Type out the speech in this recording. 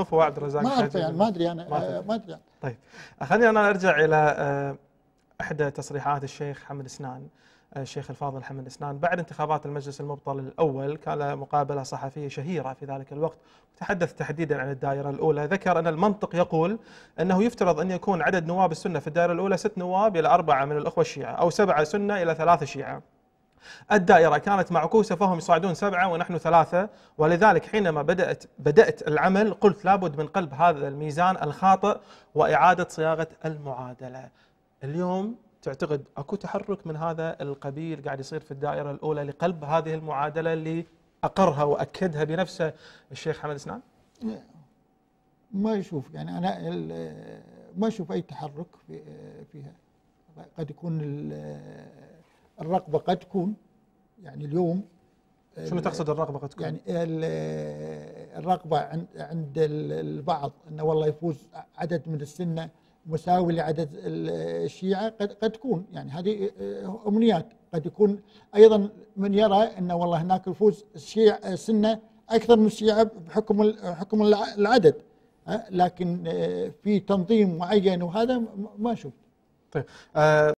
فهو عبد ما اعرف يعني،, يعني ما آه، ادري انا ما ادري يعني. طيب خليني انا ارجع الى آه، احدى تصريحات الشيخ حمد سنان آه، الشيخ الفاضل حمد سنان بعد انتخابات المجلس المبطل الأول كان له مقابلة صحفية شهيرة في ذلك الوقت تحدث تحديدا عن الدائرة الأولى ذكر أن المنطق يقول أنه يفترض أن يكون عدد نواب السنة في الدائرة الأولى ست نواب إلى أربعة من الأخوة الشيعة أو سبعة سنة إلى ثلاثة شيعة الدائرة كانت معكوسة فهم يصعدون سبعة ونحن ثلاثة ولذلك حينما بدأت بدأت العمل قلت لابد من قلب هذا الميزان الخاطئ وإعادة صياغة المعادلة اليوم تعتقد اكو تحرك من هذا القبيل قاعد يصير في الدائره الاولى لقلب هذه المعادله اللي اقرها واكدها بنفسه الشيخ حمد سنان؟ ما يشوف يعني انا ما اشوف اي تحرك فيها قد يكون الرقبه قد تكون يعني اليوم شنو تقصد الرقبه قد تكون؟ يعني الرقبه عند عند البعض انه والله يفوز عدد من السنه مساوي لعدد الشيعه قد قد تكون يعني هذه آه، امنيات قد يكون ايضا من يرى انه والله هناك يفوز الشيعه السنه اكثر من الشيعه بحكم حكم العدد لكن آه، في تنظيم معين وهذا ما اشوف طيب آه،